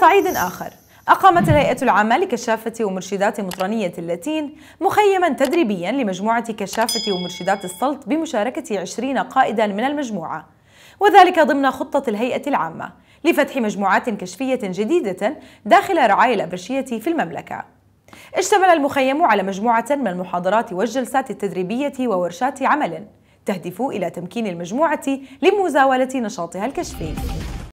صعيد آخر أقامت الهيئة العامة لكشافة ومرشدات مطرانية اللاتين مخيما تدريبيا لمجموعة كشافة ومرشدات السلط بمشاركة 20 قائدا من المجموعة وذلك ضمن خطة الهيئة العامة لفتح مجموعات كشفية جديدة داخل رعاية الأبرشية في المملكة اشتمل المخيم على مجموعة من المحاضرات والجلسات التدريبية وورشات عمل تهدف إلى تمكين المجموعة لمزاولة نشاطها الكشفي